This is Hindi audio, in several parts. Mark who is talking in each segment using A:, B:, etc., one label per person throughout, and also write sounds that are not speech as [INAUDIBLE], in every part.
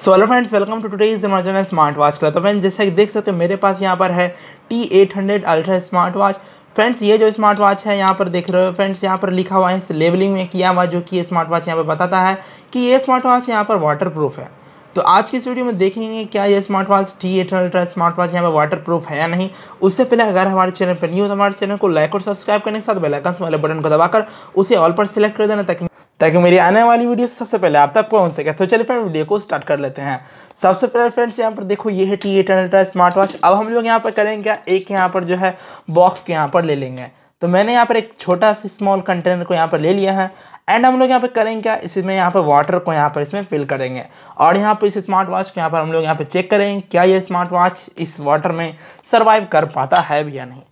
A: so hello friends welcome to is emergent smart watch का तो फ्रेंड्स जैसा कि देख सकते हो मेरे पास यहाँ पर है T eight hundred ultra smart watch friends ये जो स्मार्ट वॉच है यहाँ पर देख रहे हो फ्रेंड्स यहाँ पर लिखा हुआ है इस लेवलिंग में किया हुआ जो कि ये स्मार्ट वॉच यहाँ पर बताता है कि ये स्मार्ट वॉच यहाँ पर वाटर प्रूफ है तो आज की इस वीडियो में देखेंगे क्या ये smart watch T eight ultra smart watch यहाँ पर वाटर प्रूफ है या नहीं उससे पहले अगर हमारे चैनल पर न्यूज़ तो हमारे चैनल को लाइक और सब्सक्राइब करने के साथ बेलाइकन वाले बटन को दबाकर उसे ऑल पर सिलेक्ट कर देना तक ताकि मेरी आने वाली वीडियो सबसे पहले आप तक पहुंच सके तो चलिए फ्रेंड वीडियो को स्टार्ट कर लेते हैं सबसे पहले फ्रेंड्स यहाँ पर देखो ये है T eight ultra smart watch अब हम लोग यहाँ पर करेंगे क्या एक यहाँ पर जो है बॉक्स के यहाँ पर ले लेंगे तो मैंने यहाँ पर एक छोटा सा स्मॉल कंटेनर को यहाँ पर ले लिया है एंड हम लोग यहाँ पर करेंगे क्या इसमें यहाँ पर वाटर को यहाँ पर इसमें फिल करेंगे और यहाँ पर इस स्मार्ट वॉच को यहाँ पर हम लोग यहाँ पर चेक करेंगे क्या ये स्मार्ट वॉच इस वाटर में सर्वाइव कर पाता है भी या नहीं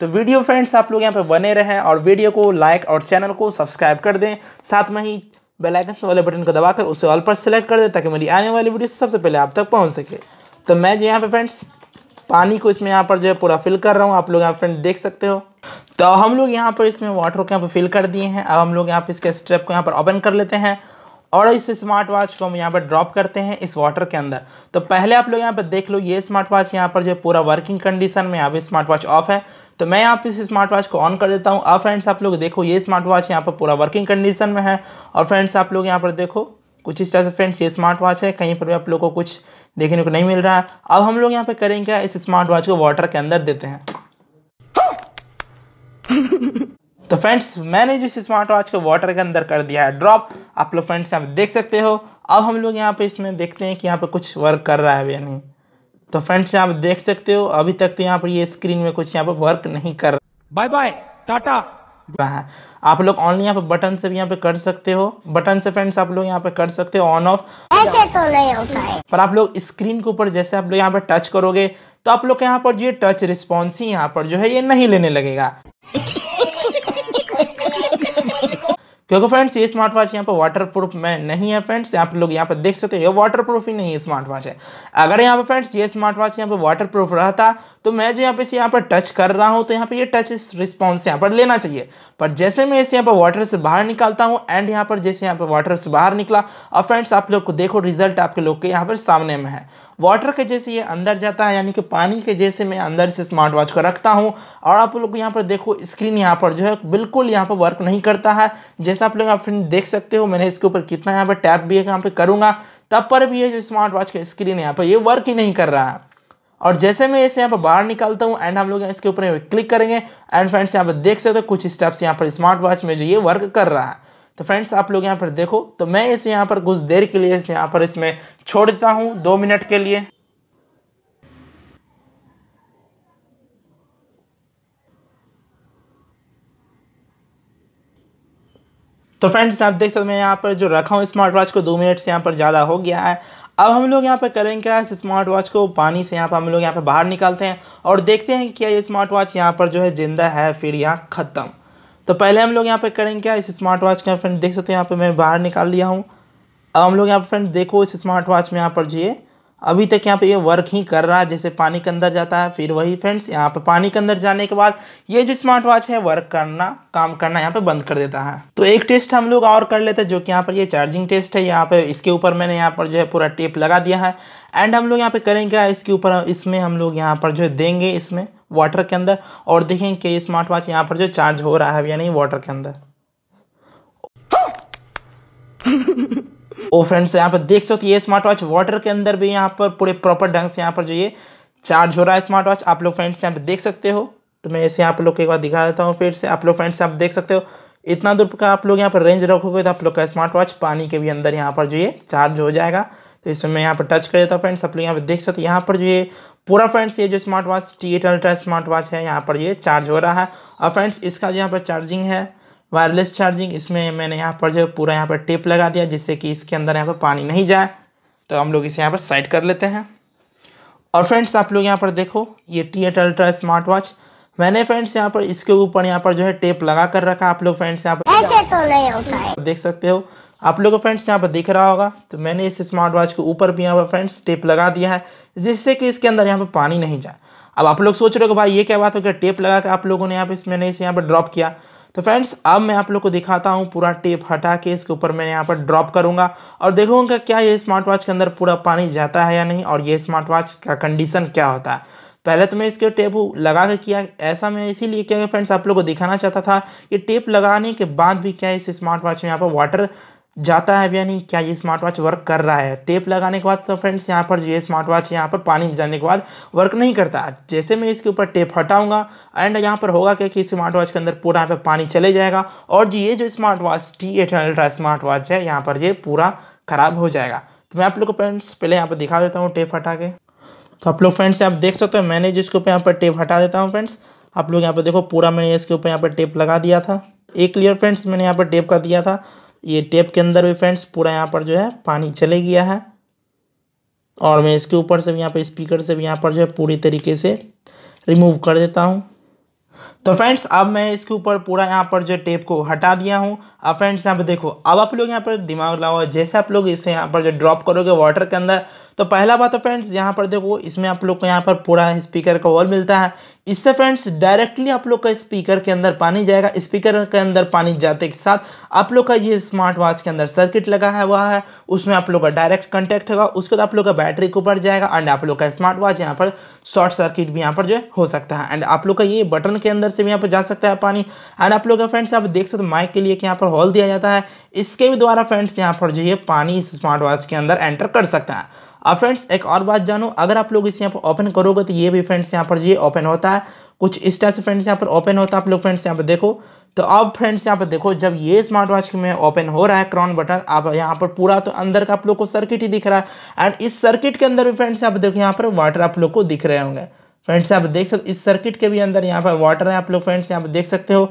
A: तो वीडियो फ्रेंड्स आप लोग यहाँ पे बने रहें और वीडियो को लाइक और चैनल को सब्सक्राइब कर दें साथ में ही बेलाइकन वाले बटन को दबाकर उसे ऑल पर सेलेक्ट कर दें ताकि मेरी आने वाली वीडियो सबसे पहले आप तक पहुँच सके तो मैं जो यहाँ पे फ्रेंड्स पानी को इसमें यहाँ पर जो है पूरा फिल कर रहा हूँ आप लोग यहाँ फ्रेंड देख सकते हो तो हम लोग यहाँ पर इसमें वाटर को यहाँ पर फिल कर दिए हैं अब हम लोग यहाँ पर इसके स्ट्रेप को यहाँ पर ओपन कर लेते हैं और इस स्मार्ट वॉच को हम यहाँ पर ड्रॉप करते हैं इस वाटर के अंदर तो पहले आप लोग यहाँ पर देख लो ये स्मार्ट वॉच यहाँ पर जो पूरा वर्किंग कंडीशन में यहाँ पर स्मार्ट वॉच ऑफ है तो मैं यहाँ पे इस स्मार्ट वॉच को ऑन कर देता हूँ अब फ्रेंड्स आप लोग देखो ये स्मार्ट वॉच यहाँ पर पूरा वर्किंग कंडीशन में है और फ्रेंड्स आप लोग यहाँ पर देखो कुछ इस तरह से फ्रेंड्स ये स्मार्ट वॉच है कहीं पर भी आप लोग को कुछ देखने को नहीं मिल रहा है अब हम लोग यहाँ पर करेंगे क्या इस स्मार्ट वॉच को वाटर के अंदर देते हैं [LAUGHS] तो फ्रेंड्स मैंने जो इस स्मार्ट वॉच को वाटर के अंदर कर दिया है ड्रॉप आप लोग फ्रेंड्स यहाँ पे देख सकते हो अब हम लोग यहाँ पे इसमें देखते हैं कि यहाँ पे कुछ वर्क कर रहा है या नहीं तो फ्रेंड्स यहाँ पर देख सकते हो अभी तक तो यहाँ पर ये स्क्रीन में कुछ यहाँ पर वर्क नहीं कर बाय बाय टाटा रहा है आप लोग ऑनली यहाँ पे बटन से भी यहाँ पे कर सकते हो बटन से फ्रेंड्स आप लोग यहाँ पे कर सकते हो ऑन ऑफ ऐसे तो नहीं होता है पर आप लोग स्क्रीन के ऊपर जैसे आप लोग यहाँ पे टच करोगे तो आप लोग यहाँ पर जो टच रिस्पॉन्स ही यहाँ पर जो है ये नहीं लेने लगेगा [LAUGHS] क्योंकि फ्रेंड्स ये स्मार्ट वॉच यहाँ पर वाटर प्रूफ में नहीं है फ्रेंड्स आप लोग यहाँ पर देख सकते हो ये वाटर प्रूफ ही नहीं है स्मार्ट वॉच है अगर यहाँ पर फ्रेंड्स ये स्मार्ट वॉच यहाँ पर वाटर प्रूफ रहता तो मैं जो यहाँ पे इसे यहाँ पर टच कर रहा हूँ तो यहाँ पर ये टच रिस्पॉन्स यहाँ पर लेना चाहिए पर जैसे मैं इसे यहाँ पर वाटर से बाहर निकालता हूँ एंड यहाँ पर जैसे यहाँ पर वाटर से बाहर निकला और फ्रेंड्स आप लोग को देखो रिजल्ट आपके लोग के यहाँ पर सामने में है वाटर के जैसे ये अंदर जाता है यानी कि पानी के जैसे मैं अंदर से स्मार्ट वॉच को रखता हूँ और आप लोग यहाँ पर देखो स्क्रीन यहाँ पर जो है बिल्कुल यहाँ पर वर्क नहीं करता है जैसा आप लोग आप फ्रेंड देख सकते हो मैंने इसके ऊपर कितना यहाँ पर टैप भी है यहाँ पर करूँगा तब पर भी ये जो स्मार्ट वॉच का स्क्रीन यहाँ पर ये वर्क ही नहीं कर रहा है और जैसे मैं इसे यहाँ पर बाहर निकालता हूँ एंड हम लोग इसके ऊपर क्लिक करेंगे एंड फ्रेंड्स यहाँ पर देख सकते हो कुछ स्टेप्स यहाँ पर स्मार्ट वॉच में जो ये वर्क कर रहा है तो फ्रेंड्स आप लोग यहाँ पर देखो तो मैं इसे यहाँ पर कुछ देर के लिए यहाँ पर इसमें छोड़ देता हूँ दो मिनट के लिए तो फ्रेंड्स आप देख सकते हैं यहाँ पर जो रखा हूँ स्मार्ट वॉच को दो मिनट से यहाँ पर ज़्यादा हो गया है अब हम लोग यहाँ पर करेंगे क्या इस स्मार्ट वॉच को पानी से यहाँ पर हम लोग यहाँ पर बाहर निकालते हैं और देखते हैं कि क्या ये स्मार्ट वॉच यहाँ पर जो है ज़िंदा है फिर यहाँ ख़त्म तो पहले हम लोग यहाँ पर करेंगे क्या इस स्मार्ट वॉच का फ्रेंड देख सकते हैं यहाँ पर मैं बाहर निकाल लिया हूँ अब हम लोग यहाँ पर फ्रेंड देखो इस स्मार्ट वॉच में यहाँ पर जिए अभी तक यहाँ पे ये वर्क ही कर रहा है जैसे पानी के अंदर जाता है फिर वही फ्रेंड्स यहाँ पे पानी के अंदर जाने के बाद ये जो स्मार्ट वॉच है वर्क करना काम करना यहाँ पे बंद कर देता है तो एक टेस्ट हम लोग और कर लेते हैं जो कि यहाँ पर ये चार्जिंग टेस्ट है यहाँ पे इसके ऊपर मैंने यहाँ पर जो है पूरा टेप लगा दिया है एंड हम लोग यहाँ पे करेंगे इसके ऊपर इसमें हम लोग यहाँ पर जो है देंगे इसमें वाटर के अंदर और देखेंगे कि स्मार्ट वॉच यहाँ पर जो चार्ज हो रहा है या नहीं वाटर के अंदर [LAUGHS] ओ फ्रेंड्स यहाँ पर देख सकते ये स्मार्ट वॉच वाटर के अंदर भी यहाँ पर पूरे प्रॉपर ढंग से यहाँ पर जो ये चार्ज हो रहा है स्मार्ट वॉच आप लोग फ्रेंड्स यहाँ पर देख सकते हो तो मैं इसे आप लोग एक बार दिखा देता हूँ फिर से आप लोग फ्रेंड्स आप देख सकते हो इतना दूर का आप लोग यहाँ पर रेंज रखोगे तो आप लोग का स्मार्ट वॉच पानी के भी अंदर यहाँ पर जो ये चार्ज हो जाएगा तो इसमें मैं यहाँ पर टच कर देता हूँ फ्रेंड्स आप लोग यहाँ पर देख सकते हो यहाँ पर जो ये पूरा फ्रेंड्स ये जो smart watch T eight ultra smart watch है यहाँ पर ये चार्ज हो रहा है और फ्रेंड्स इसका जो यहाँ पर चार्जिंग है वायरलेस चार्जिंग इसमें मैंने यहाँ पर जो पूरा यहाँ पर टेप लगा दिया जिससे कि इसके अंदर यहाँ पर पानी नहीं जाए तो हम लोग इसे यहाँ पर साइड कर लेते हैं और फ्रेंड्स आप लोग यहाँ पर देखो ये T eight ultra smart watch मैंने फ्रेंड्स यहाँ पर इसके ऊपर यहाँ पर जो है टेप लगा कर रखा आप लोग फ्रेंड्स यहाँ पर देख सकते हो आप लोगों को फ्रेंड्स यहाँ पर दिख रहा होगा तो मैंने इस स्मार्ट वॉच के ऊपर भी यहाँ पर फ्रेंड्स टेप लगा दिया है जिससे कि इसके अंदर यहाँ पर पानी नहीं जाए अब आप लोग सोच रहे हो भाई ये क्या बात हो गया टेप लगा के आप लोगों ने यहाँ पर मैंने इसे यहाँ पर ड्रॉप किया तो फ्रेंड्स अब मैं आप लोग को दिखाता हूँ पूरा टेप हटा के इसके ऊपर मैंने यहाँ पर ड्रॉप करूँगा और देखूँगा क्या ये स्मार्ट वॉच के अंदर पूरा पानी जाता है या नहीं और ये स्मार्ट वॉच का कंडीशन क्या होता है पहले तो मैं इसके टेप लगा के किया ऐसा मैं इसीलिए क्या फ्रेंड्स आप लोग को दिखाना चाहता था कि टेप लगाने के बाद भी क्या इस स्मार्ट वॉच में यहाँ पर वाटर जाता है यानी क्या ये स्मार्ट वॉच वर्क कर रहा है टेप लगाने के बाद तो फ्रेंड्स यहाँ पर जो ये स्मार्ट वॉच यहाँ पर पानी में जाने के बाद वर्क नहीं करता जैसे मैं इसके ऊपर टेप हटाऊंगा एंड यहाँ पर होगा क्या कि स्मार्ट वॉच के अंदर पूरा यहाँ पर पानी चले जाएगा और जो ये जो smart watch T eight ultra smart watch है यहाँ पर ये पूरा ख़राब हो जाएगा तो मैं आप लोग को फ्रेंड्स पहले यहाँ पर दिखा देता हूँ टेप हटा के तो आप लोग फ्रेंड्स आप देख सकते हो मैंने जिसके ऊपर यहाँ पर टेप हटा देता हूँ फ्रेंड्स आप लोग यहाँ पर देखो पूरा मैंने इसके ऊपर यहाँ पर टेप लगा दिया था एक क्लियर फ्रेंड्स मैंने यहाँ पर टेप कर दिया था ये टेप के अंदर भी फ्रेंड्स पूरा यहाँ पर जो है पानी चले गया है और मैं इसके ऊपर से भी यहाँ पर स्पीकर से भी यहाँ पर जो है पूरी तरीके से रिमूव कर देता हूँ तो फ्रेंड्स अब मैं इसके ऊपर पूरा यहाँ पर जो टेप को हटा दिया हूँ अब फ्रेंड्स यहाँ पर देखो अब आप लोग यहाँ पर दिमाग लाओ जैसे आप लोग इसे यहाँ पर जो ड्रॉप करोगे वाटर के अंदर तो पहला बात तो फ्रेंड्स यहाँ पर देखो इसमें आप लोग को यहाँ पर पूरा स्पीकर का वॉल मिलता है इससे फ्रेंड्स डायरेक्टली आप लोग का स्पीकर के अंदर पानी जाएगा स्पीकर के अंदर पानी जाते के साथ आप लोग का ये स्मार्ट वॉच के अंदर सर्किट लगा है हुआ है उसमें आप लोग का डायरेक्ट कंटेक्ट होगा उसके बाद आप लोग का बैटरी के ऊपर जाएगा एंड आप लोग का स्मार्ट वॉच यहाँ पर शॉर्ट सर्किट भी यहाँ पर जो हो सकता है एंड आप लोग का ये बटन के अंदर से भी यहाँ पर जा सकता है पानी एंड आप लोग फ्रेंड्स आप देख सकते हो माइक के लिए यहाँ पर हॉल दिया जाता है इसके भी द्वारा फ्रेंड्स यहाँ पर जो है पानी इस स्मार्ट वॉच के अंदर एंटर कर सकता है अब फ्रेंड्स एक और बात जानो अगर आप लोग इसे यहाँ पर ओपन करोगे तो ये भी फ्रेंड्स यहाँ पर जो ओपन होता है कुछ इस टाइप से फ्रेंड्स यहाँ पर ओपन होता है आप लोग फ्रेंड्स यहाँ पर देखो तो अब फ्रेंड्स यहाँ पर देखो जब ये स्मार्ट वॉच में ओपन हो रहा है क्रॉन बटन आप यहाँ पर पूरा तो अंदर का आप लोग को सर्किट ही दिख रहा है एंड इस सर्किट के अंदर भी फ्रेंड्स यहाँ पर देखो यहाँ पर वाटर आप लोग को दिख रहे होंगे फ्रेंड्स आप देख सकते इस सर्किट के भी अंदर यहाँ पर वाटर है आप लोग फ्रेंड्स यहाँ पर देख सकते हो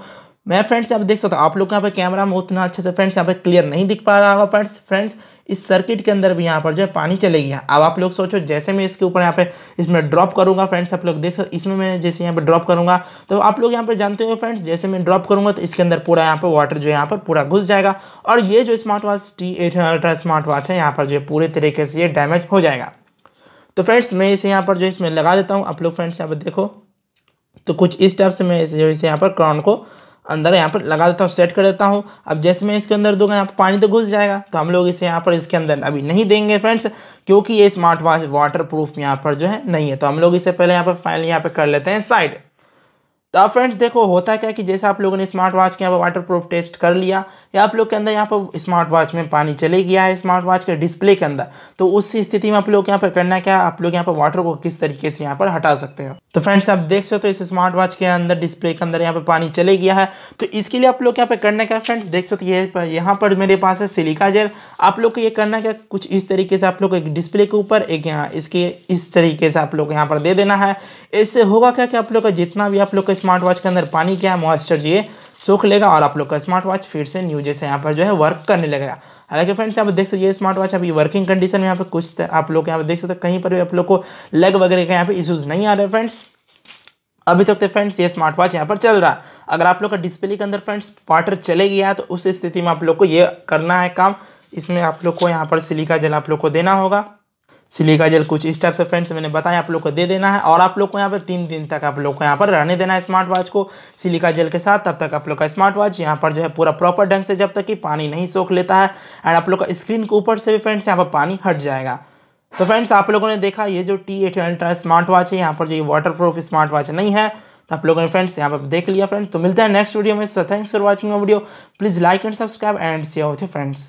A: मैं फ्रेंड्स यहाँ पर देख सकता हूँ आप लोग यहाँ पर कैमरा में उतना अच्छे से फ्रेंड्स यहाँ पर क्लियर नहीं दिख पा रहा होगा फ्रेंड्स फ्रेंड्स इस सर्किट के अंदर भी यहाँ पर जो है पानी चलेगी अब आप लोग सोचो जैसे मैं इसके ऊपर यहाँ पे इसमें ड्रॉप करूँगा फ्रेंड्स आप लोग देख सकते इसमें मैं जैसे यहाँ पर ड्रॉप करूँगा तो आप लोग यहाँ पर जानते हो फ्रेंड्स जैसे मैं ड्रॉप करूँगा तो इसके अंदर पूरा यहाँ पर वाटर जो है यहाँ पर पूरा घुस जाएगा और ये जो smart watch T eight ultra smart watch है यहाँ पर जो है पूरे तरीके से ये डैमेज हो जाएगा तो फ्रेंड्स मैं इसे यहाँ पर जो इसमें लगा देता हूँ आप लोग फ्रेंड्स यहाँ पर देखो तो कुछ इस टाइप से मैं इसे जो इसे यहाँ पर क्रॉन को अंदर यहाँ पर लगा देता हूँ सेट कर देता हूँ अब जैसे मैं इसके अंदर दूंगा यहाँ पर पानी तो घुस जाएगा तो हम लोग इसे यहाँ पर इसके अंदर अभी नहीं देंगे फ्रेंड्स क्योंकि ये स्मार्ट वॉच वाटर प्रूफ यहाँ पर जो है नहीं है तो हम लोग इसे पहले यहाँ पर फाइनल यहाँ पर कर लेते हैं साइड तो आप फ्रेंड्स देखो होता क्या कि जैसे आप लोगों ने स्मार्ट वॉच के यहाँ पर वाटर प्रूफ टेस्ट कर लिया या आप लोग के अंदर यहाँ पर स्मार्ट वॉच में पानी चले गया है स्मार्ट वॉच के डिस्प्ले के अंदर तो उस स्थिति में आप लोग यहाँ पर करना क्या आप लोग यहाँ पर वाटर को किस तरीके से यहाँ पर हटा सकते हो तो फ्रेंड्स आप देख सकते हो इस स्मार्ट वॉच के अंदर डिस्प्ले के अंदर यहाँ पर पानी चले गया है तो इसके लिए आप लोग यहाँ पर करना क्या फ्रेंड्स देख सकते ये यहाँ पर मेरे पास है सिलिका जेल आप लोग को ये करना क्या कुछ इस तरीके से आप लोग एक डिस्प्ले के ऊपर एक यहाँ इसके इस तरीके से आप लोग यहाँ पर दे देना है इससे होगा क्या कि आप लोग का जितना भी आप लोग का स्मार्ट वॉच के अंदर पानी क्या है मॉइस्चर ये सूख लेगा और आप लोग का स्मार्ट वॉच फिर से न्यू जैसे यहाँ पर जो है वर्क करने लगेगा हालांकि फ्रेंड्स यहाँ पर देख सकते ये स्मार्ट वॉच अभी वर्किंग कंडीशन में यहाँ पर कुछ आप लोग यहाँ पर देख सकते कहीं पर भी आप लोग को लेग वगैरह का यहाँ पर इशूज़ नहीं आ रहे फ्रेंड्स अभी तक तो फ्रेंड्स ये स्मार्ट वॉच यहाँ पर चल रहा है अगर आप लोग का डिस्प्ले के अंदर फ्रेंड्स वाटर चले गया तो उस स्थिति में आप लोग को ये करना है काम इसमें आप लोग को यहाँ पर सिलिका जल आप लोग को देना होगा सिलिका जेल कुछ इस टाइप से फ्रेंड्स मैंने बताया आप लोग को दे देना है और आप लोग को यहाँ पर तीन दिन तक आप लोग को यहाँ पर रहने देना है स्मार्ट वॉच को सिलिका जेल के साथ तब तक आप लोग का स्मार्ट वॉच यहाँ पर जो है पूरा प्रॉपर ढंग से जब तक कि पानी नहीं सोख लेता है एंड आप लोग का स्क्रीन के ऊपर से भी फ्रेंड्स यहाँ पर पानी हट जाएगा तो फ्रेंड्स आप लोगों ने देखा ये जो T eight ultra smart watch है यहाँ पर जो ये वाटर प्रूफ स्मार्ट वॉच नहीं है तो आप लोगों ने फ्रेंड्स यहाँ पर देख लिया फ्रेंड्स तो मिलता है नेक्स्ट वीडियो में so thanks for watching video please like and subscribe and share with friends